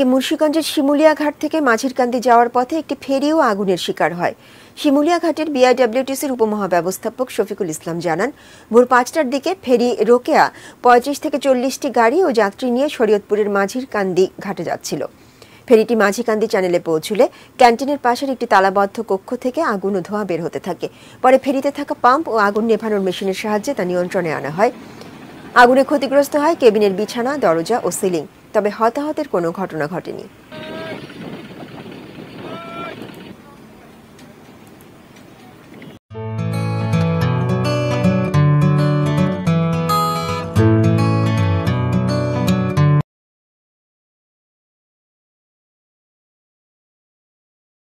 এদিকে মুন্সীগঞ্জের শিমুলিয়াঘাট থেকে মাঝিরকান্দি যাওয়ার পথে একটি ফেরিও আগুনের শিকার হয় শিমুলিয়াঘাটের বিআইডব্লিউটিসির উপমহাব্যবস্থাপক শফিকুল ইসলাম জানান ভোর পাঁচটার দিকে ফেরি রোকেয়া পঁয়ত্রিশ থেকে চল্লিশটি গাড়ি ও যাত্রী নিয়ে শরীয়তপুরের মাঝিরকান্দি ঘাটে যাচ্ছিল ফেরিটি মাঝিকান্দি চ্যানেলে পৌঁছুলে ক্যান্টিনের পাশের একটি তালাবদ্ধ কক্ষ থেকে আগুন ও ধোঁয়া বের হতে থাকে পরে ফেরিতে থাকা পাম্প ও আগুন নেভানোর মেশিনের সাহায্যে তা নিয়ন্ত্রণে আনা হয় আগুনে ক্ষতিগ্রস্ত হয় কেবিনের বিছানা দরজা ও সিলিং তবে হতাহতের কোনো ঘটনা ঘটেনি